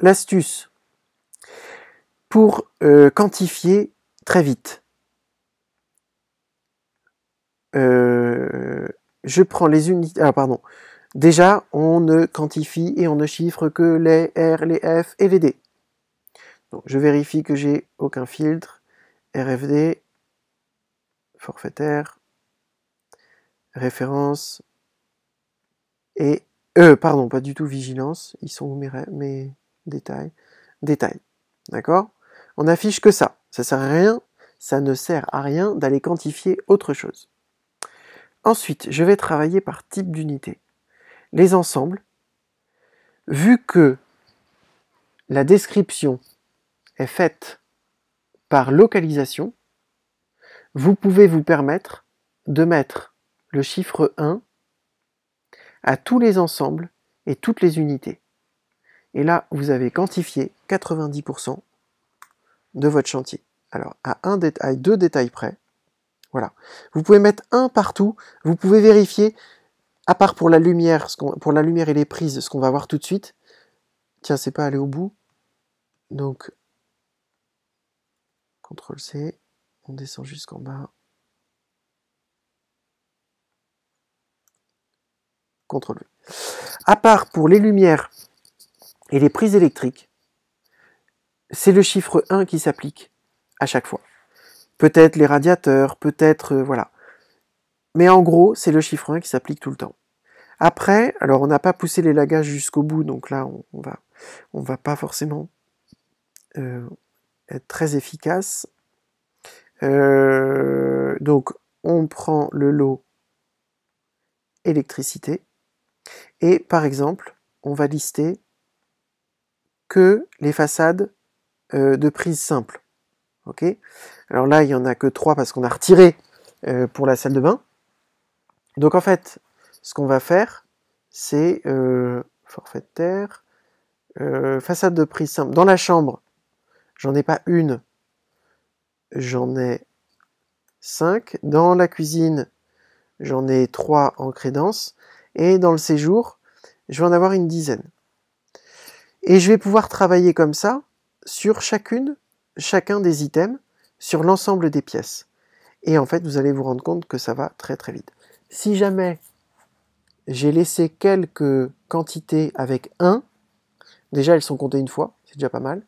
L'astuce pour euh, quantifier très vite. Euh, je prends les unités. Ah, pardon. Déjà, on ne quantifie et on ne chiffre que les R, les F et les D. Donc, je vérifie que j'ai aucun filtre. RFD, forfaitaire, référence et. Euh, pardon, pas du tout vigilance. Ils sont où mes détail, détail. D'accord On affiche que ça. Ça sert à rien. Ça ne sert à rien d'aller quantifier autre chose. Ensuite, je vais travailler par type d'unité. Les ensembles, vu que la description est faite par localisation, vous pouvez vous permettre de mettre le chiffre 1 à tous les ensembles et toutes les unités. Et là, vous avez quantifié 90% de votre chantier. Alors, à, un détail, deux détails près, voilà. Vous pouvez mettre un partout, vous pouvez vérifier, à part pour la lumière, pour la lumière et les prises, ce qu'on va voir tout de suite. Tiens, c'est pas aller au bout. Donc, CTRL-C, on descend jusqu'en bas. CTRL-V. À part pour les lumières et les prises électriques, c'est le chiffre 1 qui s'applique à chaque fois. Peut-être les radiateurs, peut-être... Euh, voilà. Mais en gros, c'est le chiffre 1 qui s'applique tout le temps. Après, alors on n'a pas poussé les lagages jusqu'au bout, donc là, on, ne va, on va pas forcément euh, être très efficace. Euh, donc, on prend le lot électricité, et par exemple, on va lister que les façades euh, de prise simple. Ok Alors là, il n'y en a que trois parce qu'on a retiré euh, pour la salle de bain. Donc en fait, ce qu'on va faire, c'est euh, de terre... façade de prise simple. Dans la chambre, j'en ai pas une, j'en ai cinq. Dans la cuisine, j'en ai trois en crédence. Et dans le séjour, je vais en avoir une dizaine. Et je vais pouvoir travailler comme ça sur chacune, chacun des items, sur l'ensemble des pièces. Et en fait, vous allez vous rendre compte que ça va très très vite. Si jamais j'ai laissé quelques quantités avec 1, déjà elles sont comptées une fois, c'est déjà pas mal.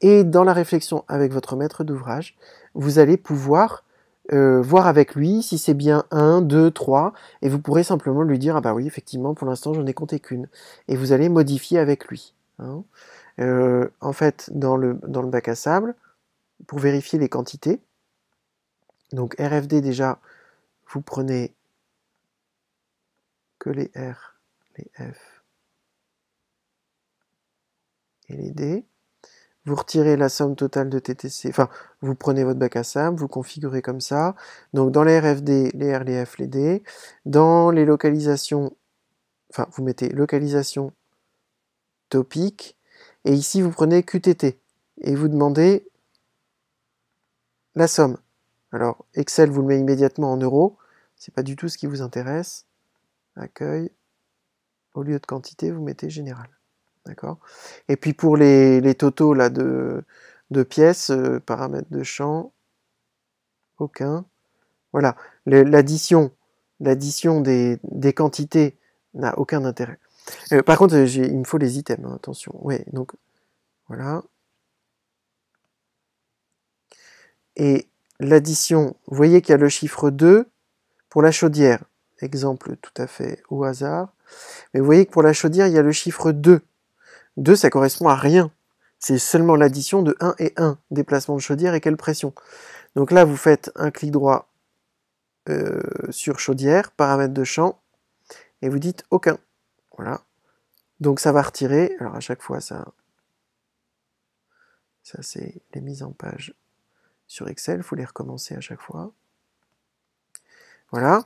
Et dans la réflexion avec votre maître d'ouvrage, vous allez pouvoir euh, voir avec lui si c'est bien 1, 2, 3, et vous pourrez simplement lui dire, ah bah oui, effectivement, pour l'instant, j'en ai compté qu'une. Et vous allez modifier avec lui. Hein. Euh, en fait, dans le, dans le bac à sable, pour vérifier les quantités, donc RFD déjà, vous prenez que les R, les F et les D. Vous retirez la somme totale de TTC, enfin, vous prenez votre bac à sable, vous configurez comme ça. Donc dans les RFD, les R, les F, les D. Dans les localisations, enfin, vous mettez localisation topic, et ici vous prenez QTT, et vous demandez la somme. Alors Excel vous le met immédiatement en euros, c'est pas du tout ce qui vous intéresse. Accueil, au lieu de quantité, vous mettez général. D'accord Et puis pour les, totaux de, pièces, euh, paramètres de champ, aucun. Voilà, l'addition l'addition des quantités n'a aucun intérêt. Euh, par contre, il me faut les items, hein, attention. donc, voilà. Et l'addition, vous voyez qu'il y a le chiffre 2 pour la chaudière. Exemple tout à fait au hasard. Mais vous voyez que pour la chaudière, il y a le chiffre 2. 2, ça correspond à rien. C'est seulement l'addition de 1 et 1, déplacement de chaudière et quelle pression. Donc là, vous faites un clic droit euh, sur chaudière, paramètres de champ, et vous dites aucun. Voilà. Donc ça va retirer. Alors à chaque fois, ça, ça c'est les mises en page sur Excel. Il faut les recommencer à chaque fois. Voilà.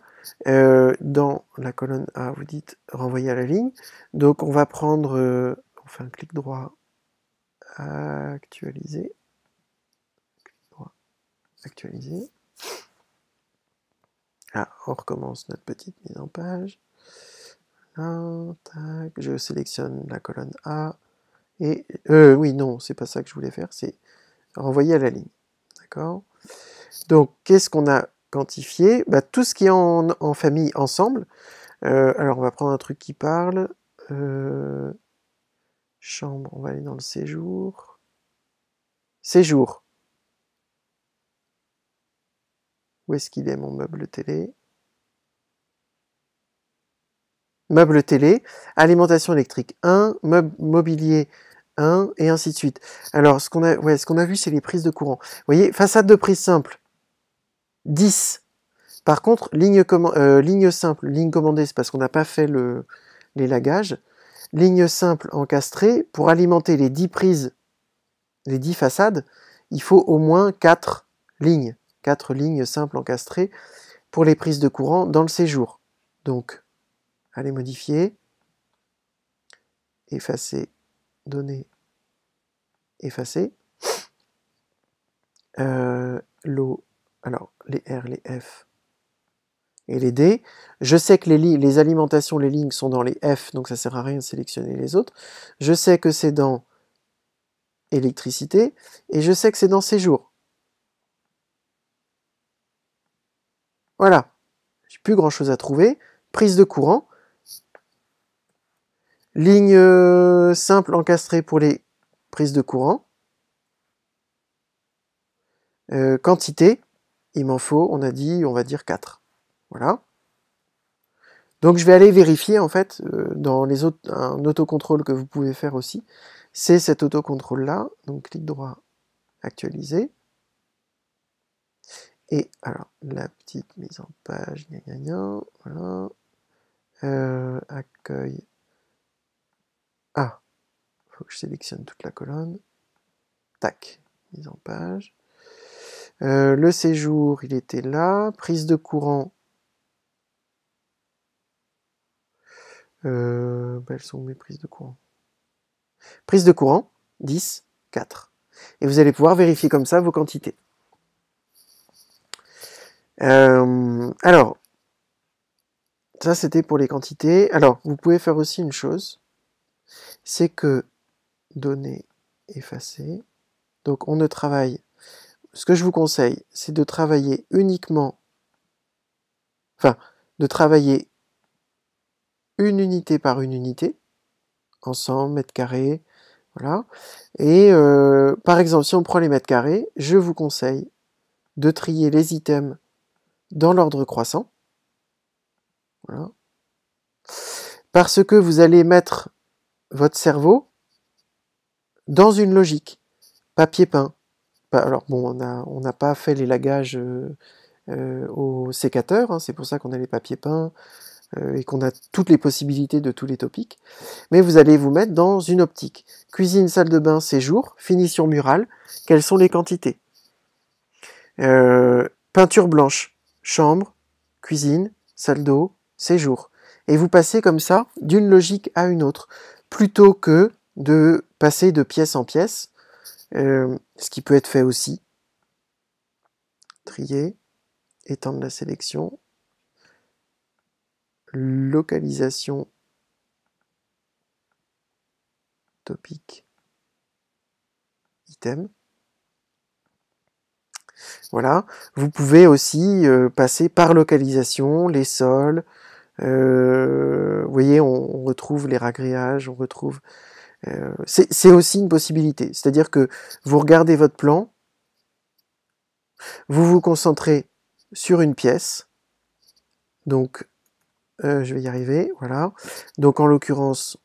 Euh, dans la colonne A, vous dites renvoyer à la ligne. Donc on va prendre, euh, on fait un clic droit, actualiser. actualiser. Ah, on recommence notre petite mise en page je sélectionne la colonne A, et, euh, oui, non, c'est pas ça que je voulais faire, c'est renvoyer à la ligne, d'accord Donc, qu'est-ce qu'on a quantifié bah, Tout ce qui est en, famille ensemble, euh, alors on va prendre un truc qui parle, euh, chambre, on va aller dans le séjour, séjour, où est-ce qu'il est mon meuble télé meubles télé, alimentation électrique 1, meuble mobilier 1, et ainsi de suite. Alors, ce qu'on a, ce qu'on a vu, c'est les prises de courant. Vous voyez, façade de prise simple, 10. Par contre, ligne, euh, ligne simple, ligne commandée, c'est parce qu'on n'a pas fait le, lagages, Ligne simple encastrée, pour alimenter les 10 prises, les 10 façades, il faut au moins 4 lignes. 4 lignes simples encastrées pour les prises de courant dans le séjour. Donc, Allez modifier, effacer, donner, effacer. Euh, l'eau, alors les R, les F et les D. Je sais que les, les alimentations, les lignes sont dans les F, donc ça sert à rien de sélectionner les autres. Je sais que c'est dans électricité et je sais que c'est dans séjour. Voilà, j'ai plus grand chose à trouver. Prise de courant, Ligne euh, simple encastrée pour les prises de courant. Euh, quantité, il m'en faut, on a dit, on va dire 4. Voilà. Donc je vais aller vérifier en fait euh, dans les autres, un autocontrôle que vous pouvez faire aussi. C'est cet autocontrôle là. Donc clic droit, actualiser. Et alors la petite mise en page, gna gna gna, voilà. accueil ah, il faut que je sélectionne toute la colonne. Tac, mise en page. Euh, le séjour, il était là. Prise de courant. Euh, bah, elles sont mes prises de courant Prise de courant, 10, 4. Et vous allez pouvoir vérifier comme ça vos quantités. Euh, alors, ça c'était pour les quantités. Alors, vous pouvez faire aussi une chose c'est que données effacées, donc on ne travaille, ce que je vous conseille, c'est de travailler uniquement, enfin, de travailler une unité par une unité, ensemble, mètre carré, voilà. Et euh, par exemple, si on prend les mètres carrés, je vous conseille de trier les items dans l'ordre croissant. Voilà. Parce que vous allez mettre votre cerveau dans une logique. Papier peint. Alors bon, on n'a pas fait les lagages euh, euh au sécateur, hein, c'est pour ça qu'on a les papiers peints euh, et qu'on a toutes les possibilités de tous les topics. Mais vous allez vous mettre dans une optique. Cuisine, salle de bain, séjour, finition murale, quelles sont les quantités euh, Peinture blanche, chambre, cuisine, salle d'eau, séjour. Et vous passez comme ça d'une logique à une autre plutôt que de passer de pièce en pièce, euh, ce qui peut être fait aussi. Trier, étendre la sélection, localisation, topic, item. Voilà, vous pouvez aussi euh, passer par localisation, les sols, euh, vous voyez, on, retrouve les ragréages, on retrouve. Euh, c'est aussi une possibilité. C'est-à-dire que vous regardez votre plan, vous vous concentrez sur une pièce. Donc, euh, je vais y arriver, voilà. Donc, en l'occurrence,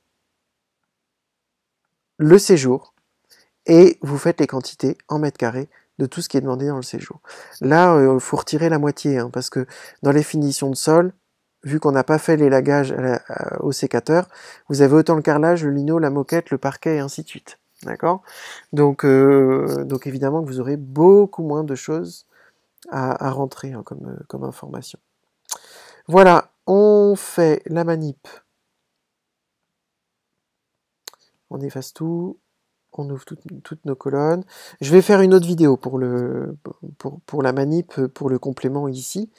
le séjour. Et vous faites les quantités en mètres carrés de tout ce qui est demandé dans le séjour. Là, il faut retirer la moitié, hein, parce que dans les finitions de sol, vu qu'on n'a pas fait l'élagage au sécateur, vous avez autant le carrelage, le lino, la moquette, le parquet et ainsi de suite. D'accord donc, euh, donc évidemment que vous aurez beaucoup moins de choses à, rentrer hein, comme, euh, comme information. Voilà, on fait la manip. On efface tout on ouvre toutes, nos colonnes. Je vais faire une autre vidéo pour, le, pour, pour la manip, pour le complément ici.